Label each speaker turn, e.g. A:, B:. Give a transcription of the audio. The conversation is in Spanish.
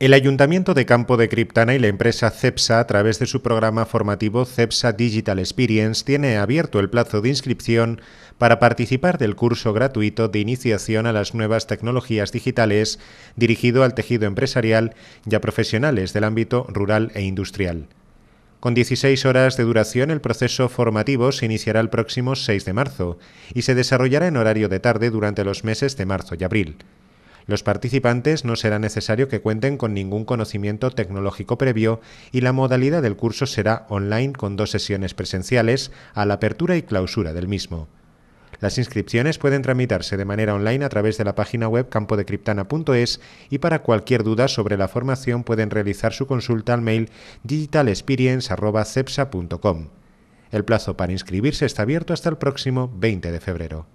A: El Ayuntamiento de Campo de Criptana y la empresa CEPSA, a través de su programa formativo CEPSA Digital Experience, tiene abierto el plazo de inscripción para participar del curso gratuito de iniciación a las nuevas tecnologías digitales dirigido al tejido empresarial y a profesionales del ámbito rural e industrial. Con 16 horas de duración, el proceso formativo se iniciará el próximo 6 de marzo y se desarrollará en horario de tarde durante los meses de marzo y abril. Los participantes no será necesario que cuenten con ningún conocimiento tecnológico previo y la modalidad del curso será online con dos sesiones presenciales a la apertura y clausura del mismo. Las inscripciones pueden tramitarse de manera online a través de la página web campodecriptana.es y para cualquier duda sobre la formación pueden realizar su consulta al mail digitalexperience.cepsa.com. El plazo para inscribirse está abierto hasta el próximo 20 de febrero.